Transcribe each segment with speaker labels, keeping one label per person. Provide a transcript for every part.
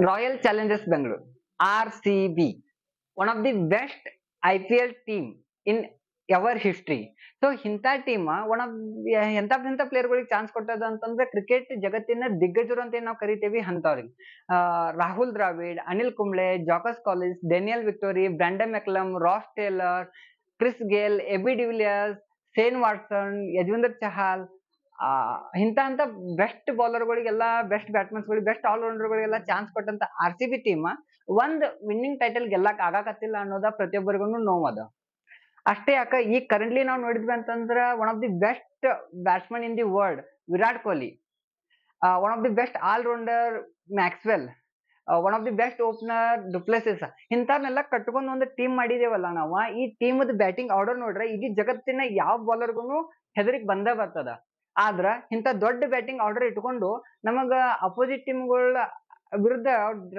Speaker 1: Royal Challengers Bangalore, RCB, one of the best IPL team in ever history so ಇಂಥ team one of ಎಂಥ ಎಂಥ ಪ್ಲೇಯರ್ಗಳಿಗೆ chance ಕೊಟ್ಟದ ಅಂತಂದ್ರೆ cricket ಜಗತ್ತಿನ ದಿಗ್ಗಜರು ಅಂತ ನಾವು ಕರಿತೇವಿ ಅಂಥವ್ರಿಗೆ Rahul Dravid Anil Kumble Jacques Kallis Daniel Vettori Brendon McCullum Ross Taylor Chris Gayle AB de Villiers Shane Watson Yuzvendra Chahal ಇಂತ ಅಂತ ಬೆಸ್ಟ್ ಗಳಿಗೆಲ್ಲ ಬೆಸ್ಟ್ ಗಳಿಗೆ ಬೆಸ್ಟ್ ಗಳಿಗೆಲ್ಲ ಚಾನ್ಸ್ ಕೊಟ್ಟಂತ ಆರ್ ಸಿ ಬಿ ಟೀಮ್ ಒಂದ್ ವಿನ್ನಿಂಗ್ ಟೈಟಲ್ ಗೆಲ್ಲಕ್ ಆಗಾಕತ್ತಿಲ್ಲ ಅನ್ನೋದ ಪ್ರತಿಯೊಬ್ಬರಿಗೂ ನೋವದ ಅಷ್ಟೇ ಯಾಕ ಈ ಕರೆಂಟ್ಲಿ ನಾವು ನೋಡಿದ್ವಿ ಅಂತಂದ್ರ one of the best batsman in the world Virat Kohli one of the best allrounder Maxwell one of the best opener du Plessis ಇಂಥವ್ನೆಲ್ಲ ಕಟ್ಕೊಂಡು ಒಂದು ಟೀಮ್ ಮಾಡಿದೇವಲ್ಲ ನಾವು ಈ ಟೀಮ್ ಬ್ಯಾಟಿಂಗ್ ಆರ್ಡರ್ ನೋಡ್ರೆ ಇಡೀ ಜಗತ್ತಿನ ಯಾವ ಬೌಲರ್ಗೂ ಹೆದರಿಕ್ ಬಂದೇ ಬರ್ತದ ಆದ್ರ ಇಂಥ ದೊಡ್ಡ ಬ್ಯಾಟಿಂಗ್ ಆರ್ಡರ್ ಇಟ್ಕೊಂಡು ನಮಗ ಅಪೋಸಿಟ್ ಟೀಮ್ಗಳ ವಿರುದ್ಧ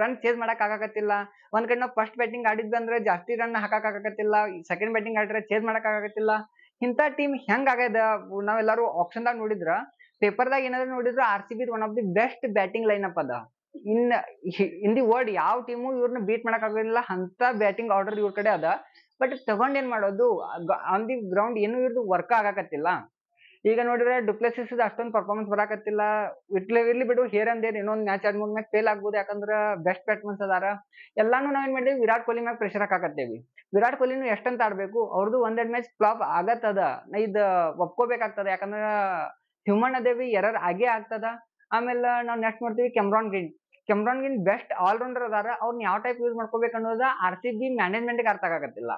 Speaker 1: ರನ್ ಚೇಸ್ ಮಾಡಕ್ ಆಗಕತ್ತಿಲ್ಲ ಒಂದ್ ಕಡೆ ನಾವು ಫಸ್ಟ್ ಬ್ಯಾಟಿಂಗ್ ಆಡಿದ್ದಂದ್ರೆ ಜಾಸ್ತಿ ರನ್ ಹಾಕಕ್ ಆಗಕತ್ತಿಲ್ಲ ಸೆಕೆಂಡ್ ಬ್ಯಾಟಿಂಗ್ ಆಡಿದ್ರೆ ಚೇಸ್ ಮಾಡಕ್ ಆಗತ್ತಿಲ್ಲ ಇಂಥ ಟೀಮ್ ಹೆಂಗ್ ಆಗ್ಯದ ಆಪ್ಷನ್ ಆಪ್ಷನ್ದಾಗ ನೋಡಿದ್ರ ಪೇಪರ್ದಾಗ ಏನಾದ್ರು ನೋಡಿದ್ರ R C B one of the best batting line up ಅದ ಇನ್ ಇನ್ ದಿ ವರ್ಲ್ಡ್ ಯಾವ ಟೀಮು ಇವ್ರನ್ನ ಬೀಟ್ ಮಾಡಕ್ ಆಗೋದಿಲ್ಲ ಅಂತ ಬ್ಯಾಟಿಂಗ್ ಆರ್ಡರ್ ಇವ್ರ ಕಡೆ ಅದ ಬಟ್ ತಗೊಂಡ್ ಏನ್ ಮಾಡೋದು ಆನ್ ದಿ ಗ್ರೌಂಡ್ ಏನು ಇವ್ರದ್ದು ವರ್ಕ್ ಆಗಕತ್ತಿಲ್ಲ ಈಗ ನೋಡಿದ್ರೆ ಡುಪ್ಲೆಸಿಸ್ ಅಷ್ಟೊಂದು ಪರ್ಫಾರ್ಮೆನ್ಸ್ ಬರಕತ್ತಿಲ್ಲ ಇಟ್ಲಿ ಇರ್ಲಿ ಬಿಡು ಹೇರ್ ಅಂಡ್ ಇನ್ನೊಂದು ಮ್ಯಾಚ್ ಎರಡ್ ಮೂರ್ ಮ್ಯಾಚ್ ಫೇಲ್ ಆಗ್ಬೋದು ಯಾಕಂದ್ರೆ ಬೆಸ್ಟ್ ಬ್ಯಾಟ್ಸ್ಮನ್ಸ್ ಅದಾರ ಎಲ್ಲಾನು ನಾವೇನ್ ಮಾಡಿದ್ವಿ ವಿರಾಟ್ ಕೊಹ್ಲಿ ಮ್ಯಾಗ ಪ್ರೆಷರ್ ಹಾಕಾಕತ್ತೇವಿ ವಿರಾಟ್ ಕೊಹ್ಲಿನು ಎಷ್ಟಂತ ಆಡ್ಬೇಕು ಅವ್ರದ್ದು ಒಂದೆರಡು ಮ್ಯಾಚ್ ಫ್ಲಾಪ್ ಆಗತ್ತದ ಇದ್ ಒಪ್ಕೋಬೇಕಾಗ್ತದ ಯಾಕಂದ್ರ ಹ್ಯೂಮನ್ ಅದೇವಿ ಎರರ್ ಆಗೇ ಆಗ್ತದ ಆಮೇಲೆ ನಾವು ನೆಕ್ಸ್ಟ್ ನೋಡ್ತೀವಿ ಕೆಮ್ರಾನ್ ಗಿನ್ ಕೆಮ್ರಾನ್ ಗಿನ್ ಬೆಸ್ಟ್ ಆಲ್ರೌಂಡರ್ ಅದಾರ ಅವ್ರನ್ನ ಯಾವ ಟೈಪ್ ಯೂಸ್ ಮಾಡ್ಕೋಬೇಕು ಅನ್ನೋದ ಆರ್ ಸಿ ಬಿ ಮ್ಯಾನೇಜ್ಮೆಂಟ್ ಅರ್ಥ ಆಗತ್ತಿಲ್ಲ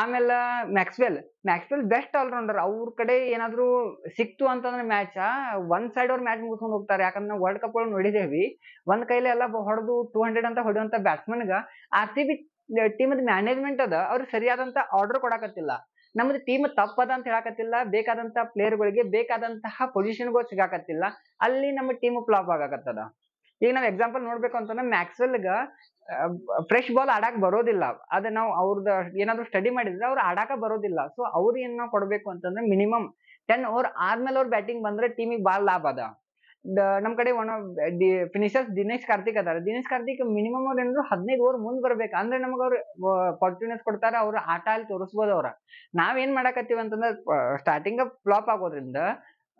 Speaker 1: ಆಮೇಲೆ ಮ್ಯಾಕ್ಸ್ವೆಲ್ ಮ್ಯಾಕ್ಸ್ವೆಲ್ ಬೆಸ್ಟ್ ಆಲ್ರೌಂಡರ್ ಅವ್ರ ಕಡೆ ಏನಾದ್ರು ಸಿಕ್ತು ಅಂತಂದ್ರೆ ಮ್ಯಾಚ್ ಒಂದ್ ಸೈಡ್ ಅವ್ರ ಮ್ಯಾಚ್ ಮುಗಿಸ್ಕೊಂಡು ಹೋಗ್ತಾರೆ ಯಾಕಂದ್ರೆ ನಾವು ವರ್ಲ್ಡ್ ಕಪ್ ಒಳಗೆ ನೋಡಿದೇವಿ ಒಂದ್ ಕೈಲಿ ಎಲ್ಲ ಹೊಡೆದು ಟೂ ಹಂಡ್ರೆಡ್ ಅಂತ ಹೊಡೆಯುವಂತ ಬ್ಯಾಟ್ಸ್ಮನ್ಗ R C B team management ಅದ ಅವ್ರು ಸರಿಯಾದಂತ ಆರ್ಡರ್ ಕೊಡಕತ್ತಿಲ್ಲ ನಮ್ದು ಟೀಮ್ ತಪ್ಪದ ಅಂತ ಹೇಳಕತ್ತಿಲ್ಲ ಬೇಕಾದಂತ ಪ್ಲೇಯರ್ಗಳಿಗೆ ಗಳಿಗೆ ಬೇಕಾದಂತಹ ಪೊಸಿಷನ್ಗಳು ಸಿಗಾಕತ್ತಿಲ್ಲ ಅಲ್ಲಿ ನಮ್ಮ ಟೀಮ್ ಫ್ಲಾಪ್ ಆಗಾಕತ್ತದ ಈಗ ನಾವ್ ಎಕ್ಸಾಂಪಲ್ ನೋಡ್ಬೇಕು ಅಂತಂದ್ರೆ ಮ್ಯಾಕ್ಸ್ವೆಲ್ಗ ಫ್ರೆಶ್ ಬಾಲ್ ಆಡಾಕ್ ಬರೋದಿಲ್ಲ ಅದ ನಾವು ಅವ್ರದ ಏನಾದ್ರು ಸ್ಟಡಿ ಮಾಡಿದ್ರೆ ಅವ್ರು ಆಡಾಕ ಬರೋದಿಲ್ಲ ಸೊ ಅವ್ರ ಏನ್ ನಾವು ಕೊಡ್ಬೇಕು ಅಂತಂದ್ರೆ ಮಿನಿಮಮ್ ಟೆನ್ ಓವರ್ ಆದ್ಮೇಲೆ ಅವ್ರ ಬ್ಯಾಟಿಂಗ್ ಬಂದ್ರೆ ಟೀಮಿಗೆ ಬಾಲ್ ಲಾಭ ಅದ ನಮ್ ಕಡೆ one of finishers Dinesh Karthik ಅದಾರ ದಿನೇಶ್ ಕಾರ್ತಿಕ್ ಮಿನಿಮಮ್ ಅವ್ರ ಏನಾದ್ರು ಹದಿನೈದು ಓವರ್ ಮುಂದ್ ಬರ್ಬೇಕು ಅಂದ್ರೆ ನಮಗ ಅವ್ರು ಫಾರ್ಚುನಸ್ ಕೊಡ್ತಾರ ಅವ್ರ ಆಟ ಅಲ್ಲಿ ತೋರಿಸ್ಬೋದು ಅವ್ರ ನಾವೇನ್ ಏನ್ ಮಾಡಾಕತ್ತೀವಿ ಅಂತಂದ್ರ ಸ್ಟಾರ್ಟಿಂಗ್ ಫ್ಲಾಪ್ ಆಗೋದ್ರಿಂದ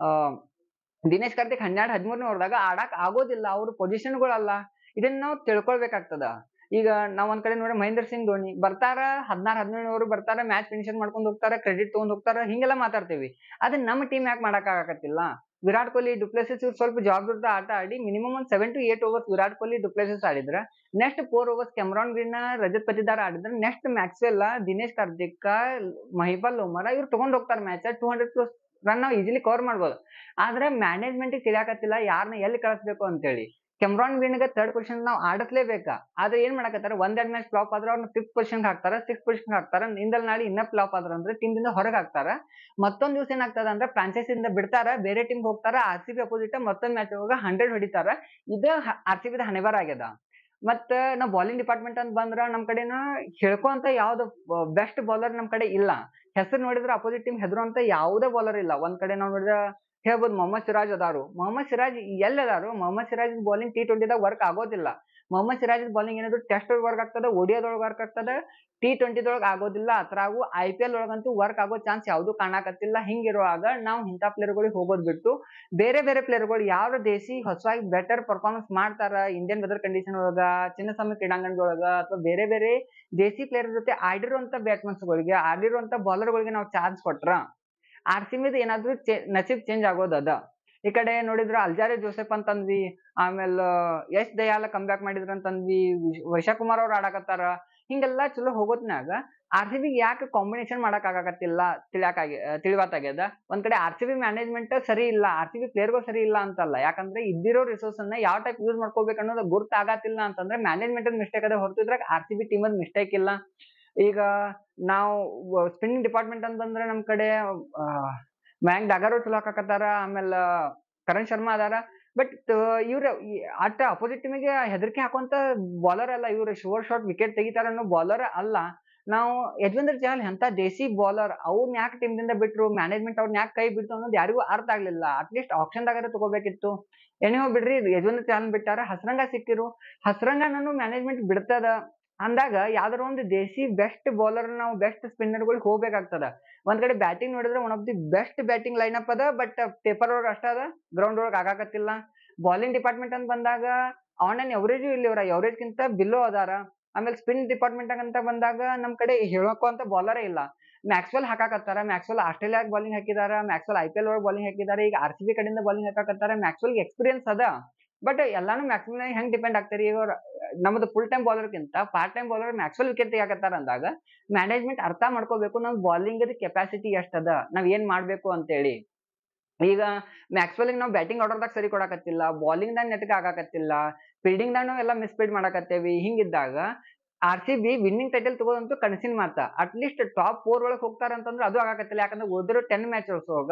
Speaker 1: ಆ ದಿನೇಶ್ ಕಾರ್ತಿಕ್ ಹನ್ನೆರಡು ಹದಿಮೂರ್ ನೋಡಿದಾಗ ಆಡಕ್ ಆಗೋದಿಲ್ಲ ಅವ್ರ ಪೊಸಿಷನ್ಗಳಲ್ಲ ಇದನ್ನ ನಾವು ತಿಳ್ಕೊಳ್ಬೇಕಾಗ್ತದ ಈಗ ನಾವ್ ಒಂದ್ ಕಡೆ ನೋಡ್ರಿ ಮಹೇಂದ್ರ ಸಿಂಗ್ ಧೋನಿ ಬರ್ತಾರ ಹದಿನಾರು ಅವರು ಬರ್ತಾರ ಮ್ಯಾಚ್ ಫಿನಿಷನ್ ಮಾಡ್ಕೊಂಡು ಹೋಗ್ತಾರ ಕ್ರೆಡಿಟ್ ತಗೊಂಡ್ ಹೋಗ್ತಾರ ಹಿಂಗೆಲ್ಲ ಮಾತಾಡ್ತೀವಿ ಅದನ್ನ ನಮ್ಮ ಟೀಮ್ ಯಾಕೆ ಮಾಡಕ್ ಆಗತ್ತಿಲ್ಲ ವಿರಾಟ್ ಕೊಹ್ಲಿ ಡುಪ್ಲೆಸಸ್ ಇವ್ರು ಸ್ವಲ್ಪ ದೊಡ್ಡ ಆಟ ಆಡಿ ಮಿನಿಮಮ್ ಒಂದು seven to eight overs Virat Kohli du Plessis ಆಡಿದ್ರ next four overs Cameron Green Rajat Patidar ಆಡಿದ್ರ ನೆಕ್ಸ್ಟ್ ಎಲ್ಲ ದಿನೇಶ್ ಕಾರ್ತಿಕ್ ಮಹಿಪಾಲ್ ಲೋಮರ ಇವ್ರು ತಗೊಂಡ್ ಹೋಗ್ತಾರ match two hundred plus run ನಾವು ಈಸಿಲಿ ಕವರ್ ಮಾಡ್ಬೋದು ಆದ್ರೆ ಮ್ಯಾನೇಜ್ಮೆಂಟ್ ತಿಳಿಯಾಕತ್ತಿಲ್ಲ ಯಾರನ್ನ ಎಲ್ಲಿ ಕಳಿಸ್ಬೇಕು ಅಂತೇಳಿ ಕೆಮ್ರಾನ್ ಗ್ರೀನ್ಗೆ ತರ್ಡ್ ಪೊಸಿಷನ್ ನಾವು ಆಡಿಸ್ಲೇಬೇಕಾ ಆದ್ರೆ ಏನ್ ಮಾಡಕತ್ತಾರೆ ಒಂದೆರಡು ಮ್ಯಾಚ್ ಫ್ಲಾಪ್ ಆದ್ರೆ ಅವ್ರನ್ನ ಫಿಫ್ತ್ ಪೊಸಿಷನ್ ಹಾಕ್ತಾರೆ ಸಿಕ್ಸ್ ಪೊಸಿಷನ್ ಹಾಕ್ತಾರೆ ಇಂದಲ್ ನಾಳೆ ಇನ್ನ ಫ್ಲಾಪ್ ಆದ್ರೆ ಅಂದ್ರೆ ಟೀಮ್ ದಿಂದ ಹೊರಗೆ ಹಾಕ್ತಾರೆ ಮತ್ತೊಂದ್ ದಿವಸ ಏನಾಗ್ತದೆ ಅಂದ್ರೆ ಫ್ರಾಂಚೈಸ್ ಇಂದ ಬಿಡ್ತಾರೆ ಬೇರೆ ಟೀಮ್ ಹೋಗ್ತಾರೆ ಆರ್ ಸಿ ಬಿ ಅಪೋಸಿಟ್ ಮತ್ತೊಂದ್ ಮ್ಯಾಚ್ ಹೋಗ ಹಂಡ್ರೆಡ್ ಹೊಡಿತಾರೆ ಇದು ಆರ್ ಸಿ ಬಿದ ಹಣೆಬಾರ ಆಗ್ಯದ ಮತ್ತ ನಾವು ಬಾಲಿಂಗ್ ಡಿಪಾರ್ಟ್ಮೆಂಟ್ ಅಂತ ಬಂದ್ರ ನಮ್ ಕಡೆನ ಹೇಳ್ಕೊಂತ ಯಾವ್ದು ಬೆಸ್ಟ್ ಬೌಲರ್ ನಮ್ ಕಡೆ ಇಲ್ಲ ಹೆಸರು ನೋಡಿದ್ರೆ ಅಪೋಸಿಟ್ ಟೀಮ್ ಹೆದರು ಅಂತ ಯಾವುದೇ ಬೌಲರ್ ಇಲ್ಲ ಒಂದ್ ಕಡೆ ನಾವು ನೋಡಿದ್ರೆ ಹೇಳ್ಬೋದು ಮೊಹಮ್ಮದ್ ಸಿರಾಜ್ ಅದಾರು ಮೊಹಮ್ಮದ್ ಸಿರಾಜ್ ಎಲ್ಲಿ ಅದಾರು ಮೊಹಮ್ಮದ್ ಸಿರಾಜ್ ಬೌಲಿಂಗ್ ಟಿ ಟ್ವೆಂಟಿದಾಗ ವರ್ಕ್ ಆಗೋದಿಲ್ಲ ಮೊಹಮ್ಮದ್ ಸಿರಾಜ್ ಬೌಲಿಂಗ್ ಏನಾದ್ರು ಟೆಸ್ಟ್ ವರ್ಕ್ ಆಗ್ತದೆ ಒಡಿಯಾದೊಳಗ್ ವರ್ಕ್ ಆಗ್ತದೆ ಟಿ ಒಳಗೆ ಆಗೋದಿಲ್ಲ ಅದ್ರಾಗೂ ಐ ಪಿ ಎಲ್ ಒಳಗಂತೂ ವರ್ಕ್ ಆಗೋ ಚಾನ್ಸ್ ಯಾವುದು ಕಾಣಕತ್ತಿಲ್ಲ ಹಿಂಗಿರುವಾಗ ನಾವು ಇಂಥ ಗಳಿಗೆ ಹೋಗೋದ್ ಬಿಟ್ಟು ಬೇರೆ ಬೇರೆ ಪ್ಲೇಯರ್ಗಳು ಯಾವ ದೇಶಿ ಹೊಸವಾಗಿ ಬೆಟರ್ ಪರ್ಫಾರ್ಮೆನ್ಸ್ ಮಾಡ್ತಾರ ಇಂಡಿಯನ್ ವೆದರ್ ಕಂಡೀಷನ್ ಒಳಗ ಚಿನ್ನಸ್ವಾಮಿ ಕ್ರೀಡಾಂಗಣದೊಳಗ ಅಥವಾ ಬೇರೆ ಬೇರೆ ದೇಸಿ ಪ್ಲೇಯರ್ ಜೊತೆ ಆಡಿರುವಂತ ಗಳಿಗೆ ಆಡಿರುವಂತ ಗಳಿಗೆ ನಾವು ಚಾನ್ಸ್ ಕೊಟ್ರ ಆರ್ ಸಿ ಏನಾದ್ರು ಏನಾದ್ರೂ ನಸೀಬ್ ಚೇಂಜ್ ಆಗೋದದ ಈ ಕಡೆ ನೋಡಿದ್ರ ಅಲ್ಜಾರೆ ಜೋಸೆಫ್ ಅಂತಂದ್ವಿ ಆಮೇಲೆ ಯಶ್ ದಯಾಲ ಕಮ್ ಬ್ಯಾಕ್ ಮಾಡಿದ್ರು ಅಂತಂದ್ವಿ ಕುಮಾರ್ ಅವ್ರು ಆಡಾಕತ್ತಾರ ಹಿಂಗೆಲ್ಲಾ ಚಲೋ ಹೋಗೋತ್ನಾಗ ಆರ್ ಸಿ ಬಿ ಯಾಕೆ ಕಾಂಬಿನೇಷನ್ ಮಾಡಕ್ ಆಗಕತ್ತಿಲ್ಲ ತಿಳಿಯಾಕಾಗಿ ತಿಳಿವಾತಾಗ್ಯದ ಒಂದ್ ಕಡೆ ಆರ್ ಸಿ ಬಿ ಮ್ಯಾನೇಜ್ಮೆಂಟ್ ಸರಿ ಇಲ್ಲ ಆರ್ ಸಿ ಬಿ ಪ್ಲೇಯರ್ಗೂ ಸರಿ ಇಲ್ಲ ಅಂತಲ್ಲ ಯಾಕಂದ್ರೆ ಇದ್ದಿರೋ ರಿಸೋರ್ಸ್ ಅನ್ನ ಯಾವ ಟೈಪ್ ಯೂಸ್ ಮಾಡ್ಕೋಬೇಕು ಅನ್ನೋದು ಆಗತ್ತಿಲ್ಲ ಅಂತಂದ್ರೆ ಮ್ಯಾನೇಜ್ಮೆಂಟ್ ಮಿಸ್ಟೇಕ್ ಅದೇ ಇದ್ರಾಗ R C B team mistake ಇಲ್ಲ ಈಗ ನಾವು ಸ್ಪಿನ್ನಿಂಗ್ ಡಿಪಾರ್ಟ್ಮೆಂಟ್ ಅಂತಂದ್ರೆ ನಮ್ ಕಡೆ ಮ್ಯಾಂಗ್ ಡಾಗಾರು ಚಲೋ ಹಾಕಕತ್ತಾರ ಆಮೇಲೆ ಕರಣ್ ಶರ್ಮಾ ಅದಾರ ಬಟ್ ಇವ್ರ ಆಟ ಅಪೋಸಿಟ್ ಟೀಮಿಗೆ ಹೆದರಿಕೆ ಹಾಕುವಂತ ಬಾಲರ್ ಅಲ್ಲ ಇವ್ರು ಶೋರ್ ಶಾರ್ಟ್ ವಿಕೆಟ್ ತೆಗಿತಾರ ಅನ್ನೋ ಬಾಲರ್ ಅಲ್ಲ ನಾವು ಯಜವೇಂದ್ರ ಚಹಲ್ ಎಂತ ದೇಸಿ ಬಾಲರ್ ಅವ್ರನ್ನ ಯಾಕೆ ಟೀಮ್ ದಿಂದ ಬಿಟ್ರು ಮ್ಯಾನೇಜ್ಮೆಂಟ್ ಅವ್ರನ್ನ ಯಾಕೆ ಕೈ ಬಿಡ್ತು ಅನ್ನೋದು ಯಾರಿಗೂ ಅರ್ಥ ಆಗ್ಲಿಲ್ಲ ಅಟ್ಲೀಸ್ಟ್ ಆಪ್ಷನ್ ದಾಗಾರ ತಗೋಬೇಕಿತ್ತು ಎಣ್ಣೆ ಬಿಡ್ರಿ ಯಜವೇಂದ್ರ ಚಹಲ್ ಬಿಟ್ಟಾರ ಹಸರಂಗ ಸಿಕ್ಕಿರು ಹಸ್ರಂಗ ಮ್ಯಾನೇಜ್ಮೆಂಟ್ ಬಿಡ್ತದ ಅಂದಾಗ ಯಾವ್ದಾರ ಒಂದು ದೇಶಿ ಬೆಸ್ಟ್ ಬೌಲರ್ ನಾವು ಬೆಸ್ಟ್ ಸ್ಪಿನ್ನರ್ಗಳಿಗೆ ಹೋಗ್ಬೇಕಾಗ್ತದ ಒಂದ್ ಕಡೆ ಬ್ಯಾಟಿಂಗ್ ನೋಡಿದ್ರೆ one of the best batting line up ಅದ ಬಟ್ ಪೇಪರ್ ಒಳಗೆ ಅಷ್ಟ ಅದ ಗ್ರೌಂಡ್ ಒಳಗೆ ಆಗಾಕತ್ತಿಲ್ಲ ಬಾಲಿಂಗ್ ಡಿಪಾರ್ಟ್ಮೆಂಟ್ ಅಂತ ಬಂದಾಗ ಆನ್ ಅನ್ ಎವರೇಜು ಇಲ್ಲಿ ಅವರ ಎವರೇಜ್ಗಿಂತ ಬಿಲೋ ಅದಾರ ಆಮೇಲೆ ಸ್ಪಿನ್ ಡಿಪಾರ್ಟ್ಮೆಂಟ್ ಅಂತ ಬಂದಾಗ ನಮ್ ಕಡೆ ಹೇಳೋಕೋ ಅಂತ ಬಾಲರೇ ಇಲ್ಲ ಮ್ಯಾಕ್ಸ್ವೆಲ್ ಹಾಕಾಕತ್ತಾರ ಮ್ಯಾಕ್ಸ್ವೆಲ್ ಆಸ್ಟ್ರೇಲಿಯಾಗ ಬಾಲಿಂಗ್ ಹಾಕಿದಾರ ಮ್ಯಾಕ್ಸ್ವೆಲ್ ಐ ಪಿ ಎಲ್ ಒಳಗೆ ಬಾಲಿಂಗ್ ಹಾಕಿದಾರೆ ಈಗ ಆರ್ ಸಿ ಬಿ ಕಡೆಯಿಂದ ಬಾಲಿಂಗ್ ಹಾಕಾಕತ್ತಾರ ಮ್ಯಾಕ್ಸ್ವೆಲ್ ಎಕ್ಸ್ಪೀರಿಯನ್ಸ್ ಅದ ಬಟ್ ಎಲ್ಲಾನು ಮ್ಯಾಕ್ಸಿಮಮ್ ಹೆಂಗ್ ಡಿಪೆಂಡ್ ಆಗ್ತಾರೆ ಈಗ ನಮ್ದು ಫುಲ್ ಟೈಮ್ ಬಾಲರ್ ಕಿಂತ part time bowler Maxwell wicket ತೆಗಿಯಾಕತ್ತಾರ ಅಂದಾಗ ಮ್ಯಾನೇಜ್ಮೆಂಟ್ ಅರ್ಥ ಮಾಡ್ಕೋಬೇಕು ನಮ್ ಬಾಲಿಂಗ್ ಕೆಪಾಸಿಟಿ ಅದ ನಾವ್ ಏನ್ ಮಾಡ್ಬೇಕು ಹೇಳಿ ಈಗ ಮ್ಯಾಕ್ಸ್ವೆಲ್ ನಾವು ಬ್ಯಾಟಿಂಗ್ ಆರ್ಡರ್ದಾಗ ಸರಿ ಕೊಡಕತ್ತಿಲ್ಲ ಬಾಲಿಂಗ್ ದಾಗ ನೆಟ್ಕ ಆಗಾಕತ್ತಿಲ್ಲ ಫೀಲ್ಡಿಂಗ್ ಎಲ್ಲಾ ಎಲ್ಲ ಮಿಸ್ಪೀಡ್ ಮಾಡಾಕತ್ತೇವಿ ಹಿಂಗಿದ್ದಾಗ R C B winning title ತಗೋದಂತೂ ಕನಸಿನ ಮಾತ ಅಟ್ ಲೀಸ್ಟ್ ಟಾಪ್ ಫೋರ್ ಒಳಗೆ ಹೋಗ್ತಾರೆ ಅಂತಂದ್ರೆ ಅದು ಆಗಾಕತ್ತಿಲ್ಲ ಯಾಕಂದ್ರೆ ಓದಿರೋ ಟೆನ್ ಮ್ಯಾಚಸ್ ಹೋಗ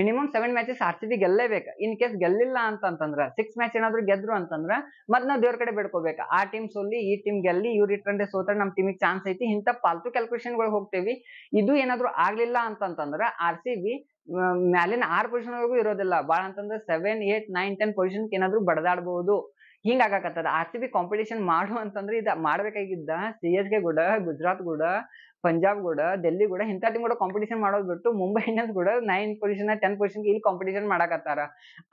Speaker 1: minimum seven matches R C B ಗೆಲ್ಲೇಬೇಕು ಇನ್ ಕೇಸ್ ಗೆಲ್ಲಿಲ್ಲ ಅಂತಂದ್ರೆ ಸಿಕ್ಸ್ ಮ್ಯಾಚ್ ಏನಾದ್ರು ಗೆದ್ರು ಅಂತಂದ್ರೆ ಮತ್ತೆ ನಾವು ದೇವ್ರ ಕಡೆ ಬೇಡ್ಕೋಬೇಕು ಆ ಟೀಮ್ ಸೋಲಿ ಈ ಟೀಮ್ ಗೆಲ್ಲಿ ಇವ್ರ ಇಟ್ರಂಡೆ ಸೋತ್ರೆ ನಮ್ಮ ಟೀಮಿಗೆ ಚಾನ್ಸ್ ಐತಿ ಇಂಥ ಪಾಲ್ತು ಕ್ಯಾಲ್ಕುಲೇಷನ್ ಗಳು ಹೋಗ್ತೇವಿ ಇದು ಏನಾದ್ರು ಆಗ್ಲಿಲ್ಲ ಅಂತಂತಂದ್ರೆ ಆರ್ ಸಿ ಬಿ ಮ್ಯಾಲಿನ ಆರ್ ಪೊಸಿಷನ್ ಒಳಗೂ ಇರೋದಿಲ್ಲ ಬಾಳ ಅಂತಂದ್ರೆ seven eight nine ten position ಏನಾದ್ರು ಬಡದಾಡಬಹುದು ಹಿಂಗಾಗತ್ತದ ಆರ್ ಸಿ ಬಿ ಕಾಂಪಿಟೇಷನ್ ಮಾಡು ಅಂತಂದ್ರೆ ಇದ ಮಾಡ್ಬೇಕಾಗಿದ್ದ ಸಿ ಎಸ್ ಕೆ ಗುಜರಾತ್ ಗುಡ ಪಂಜಾಬ್ ಕೂಡ ಡೆಲ್ಲಿ ಕೂಡ ಇಂಥ ಟೀಮ್ ಕೂಡ ಕಾಂಪಿಟೇಷನ್ ಮಾಡೋದು ಬಿಟ್ಟು ಮುಂಬೈ ಇಂಡಿಯನ್ಸ್ ಕೂಡ ನೈನ್ ಪೊಸಿಷನ್ ಟೆನ್ ಪೊಸಿಷನ್ ಇಲ್ಲಿ ಕಾಂಪಿಟೇಷನ್ ಮಾಡಕತ್ತಾರ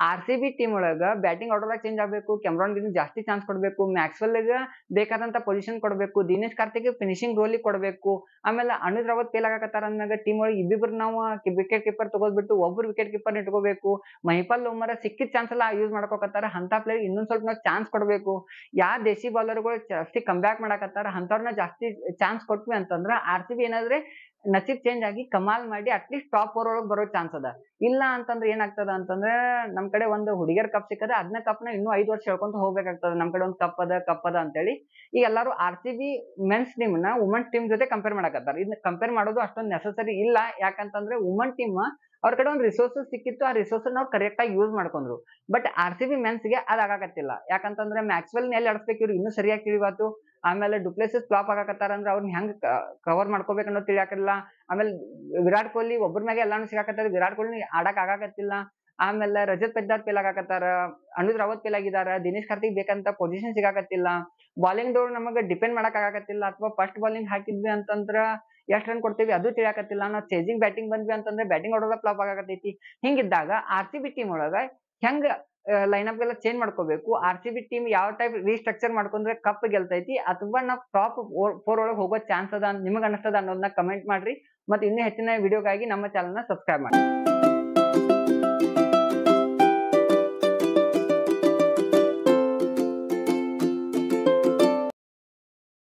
Speaker 1: ಆರ್ ಸಿ ಬಿ ಟೀಮ್ ಒಳಗ ಬ್ಯಾಟಿಂಗ್ ಆರ್ಡರ್ ಚೇಂಜ್ ಆಗಬೇಕು ಗಿನ್ ಜಾಸ್ತಿ ಚಾನ್ಸ್ ಕೊಡಬೇಕು ಮ್ಯಾಕ್ಸ್ವೆಲ್ಗೆ ಬೇಕಾದಂತ ಪೊಸಿಷನ್ ಕೊಡಬೇಕು ದಿನೇಶ್ ಕಾರ್ತಿಕ್ ಫಿನಿಶಿಂಗ್ ರೋಲಿ ಕೊಡಬೇಕು ಆಮೇಲೆ ಅನುಜ್ ರಾವತ್ ಫೇಲ್ ಆಗಕತ್ತಾರ ಅಂದಾಗ ಟೀಮ್ ಒಳಗೆ ಇಬ್ಬಿಬ್ರು ನಾವು ವಿಕೆಟ್ ಕೀಪರ್ ತಗೋದ್ಬಿಟ್ಟು ಒಬ್ಬರು ವಿಕೆಟ್ ಕೀಪರ್ ಇಟ್ಕೋಬೇಕು ಮಹಿಪಾಲ್ ಲೋಮರ ಸಿಕ್ಕಿದ ಚಾನ್ಸ್ ಎಲ್ಲ ಯೂಸ್ ಮಾಡ್ಕೋಕತ್ತಾರ ಅಂತ ಪ್ಲೇಯರ್ ಇನ್ನೊಂದ್ ಸ್ವಲ್ಪ ನಾವು ಚಾನ್ಸ್ ಕೊಡಬೇಕು ಯಾವ ದೇಶಿ ಬಾಲರ್ ಗಳು ಜಾಸ್ತಿ ಕಮ್ ಬ್ಯಾಕ್ ಮಾಡಕತ್ತಾರ ಅಂತವ್ರನ್ನ ಜಾಸ್ತಿ ಚಾನ್ಸ್ ಕೊಟ್ವಿ ಅಂತಂದ್ರೆ ಆರ್ ಮಾಡ್ತೀವಿ ಏನಾದ್ರೆ ನಸೀಬ್ ಚೇಂಜ್ ಆಗಿ ಕಮಾಲ್ ಮಾಡಿ ಅಟ್ಲೀಸ್ಟ್ ಟಾಪ್ ಫೋರ್ ಒಳಗೆ ಬರೋ ಚಾನ್ಸ್ ಅದ ಇಲ್ಲ ಅಂತಂದ್ರೆ ಏನಾಗ್ತದ ಅಂತಂದ್ರೆ ನಮ್ ಕಡೆ ಒಂದು ಹುಡುಗಿಯರ್ ಕಪ್ ಸಿಕ್ಕದ ಅದನ್ನ ಕಪ್ ನ ಇನ್ನೂ ಐದು ವರ್ಷ ಹೇಳ್ಕೊಂತ ಹೋಗ್ಬೇಕಾಗ್ತದೆ ನಮ್ ಕಡೆ ಒಂದು ಕಪ್ ಅದ ಕಪ್ ಅದ ಹೇಳಿ ಈಗ ಎಲ್ಲರೂ R C B men's team ನ ವುಮೆನ್ ಟೀಮ್ ಜೊತೆ ಕಂಪೇರ್ ಮಾಡಕತ್ತಾರ ಇದನ್ನ ಕಂಪೇರ್ ಮಾಡೋದು ಅಷ್ಟೊಂದು ನೆಸಸರಿ ಇಲ್ಲ ಯಾಕಂತಂದ್ರೆ ವುಮನ್ ಟೀಮ್ ಅವ್ರ ಕಡೆ ಒಂದು ರಿಸೋರ್ಸಸ್ ಸಿಕ್ಕಿತ್ತು ಆ ರಿಸೋರ್ಸನ್ನ ಅವ್ರು ಕರೆಕ್ಟ್ ಆಗಿ ಯೂಸ್ ಮಾಡ್ಕೊಂಡ್ರು ಬಟ್ ಆರ್ ಸಿ ಬಿ ಮೆನ್ಸ್ಗೆ ಅದಾಗತ್ತಿಲ್ಲ ಯಾಕಂತಂದ್ರೆ ಮ್ಯಾಕ್ಸ್ವೆಲ್ ಎಲ್ಲಿ ಆಡಿಸ್ಬೇಕು ಇವ್ರು ಇನ್ನೂ ಸರಿಯಾಗಿ ತಿಳಿವಾತು ಆಮೇಲೆ ಡುಪ್ಲೆಸಸ್ ಫ್ಲಾಪ್ ಆಗಾಕತ್ತಾರ ಅಂದ್ರೆ ಅವ್ರನ್ನ ಹೆಂಗ್ ಕವರ್ ಮಾಡ್ಕೋಬೇಕು ಅನ್ನೋದು ತಿಳಿಯಾಕಿಲ್ಲ ಆಮೇಲೆ ವಿರಾಟ್ ಕೊಹ್ಲಿ ಒಬ್ಬರ ಮ್ಯಾಗೆ ಎಲ್ಲಾನು ಸಿಗಾಕತ್ತಾರ ವಿರಾಟ್ ಕೊಹ್ಲಿ ಆಡಕ್ ಆಗಾಕತ್ತಿಲ್ಲ ಆಮೇಲೆ ರಜತ್ ಪೆದ್ದಾರ್ ಫೇಲ್ ಆಗಾಕತ್ತಾರ ಅನುಜ್ ರಾವತ್ ಫೇಲ್ ದಿನೇಶ್ ಕಾರ್ತಿಕ್ ಬೇಕಂತ ಪೊಸಿಷನ್ ಸಿಗಾಕತ್ತಿಲ್ಲ ಬಾಲಿಂಗ್ ದವ್ರು ನಮಗೆ ಡಿಪೆಂಡ್ ಮಾಡಕ್ ಆಗಾಕತ್ತಿಲ್ಲ ಅಥವಾ ಫಸ್ಟ್ ಬಾಲಿಂಗ್ ಹಾಕಿದ್ವಿ ಅಂತಂದ್ರ ಎಷ್ಟ್ ರನ್ ಕೊಡ್ತೀವಿ ಅದು ತಿಳಿಯಾಕತ್ತಿಲ್ಲ ನಾವು ಚೇಜಿಂಗ್ ಬ್ಯಾಟಿಂಗ್ ಬಂದ್ವಿ ಅಂತಂದ್ರೆ ಬ್ಯಾಟಿಂಗ್ ಹೊಡೋದ ಪ್ಲಾಪ್ ಆಗಾಕತ್ತೈತಿ ಹಿಂಗಿದ್ದಾಗ ಆರ್ ಸಿ ಬಿ ಟೀಮ್ ಒಳಗ ಹೆಂಗ ಲೈನ್ ಅಪ್ ಎಲ್ಲ ಚೇಂಜ್ ಮಾಡ್ಕೋಬೇಕು ಆರ್ ಸಿ ಬಿ ಟೀಮ್ ಯಾವ ಟೈಪ್ ರೀಸ್ಟ್ರಕ್ಚರ್ ಮಾಡ್ಕೊಂಡ್ರೆ ಕಪ್ ಗೆಲ್ತೈತಿ ಅಥವಾ ನಾವು ಟಾಪ್ ಫೋರ್ ಒಳಗೆ ಹೋಗೋ ಚಾನ್ಸ್ ಅದ ನಿಮಗೆ ಅನ್ನಿಸ್ತದ ಅನ್ನೋದನ್ನ ಕಮೆಂಟ್ ಮಾಡ್ರಿ ಮತ್ತೆ ಇನ್ನೂ ಹೆಚ್ಚಿನ ವಿಡಿಯೋಗಾಗಿ ನಮ್ಮ ಚಾನಲ್ನ ಸಬ್ಸ್ಕ್ರೈಬ್ ಮಾಡಿ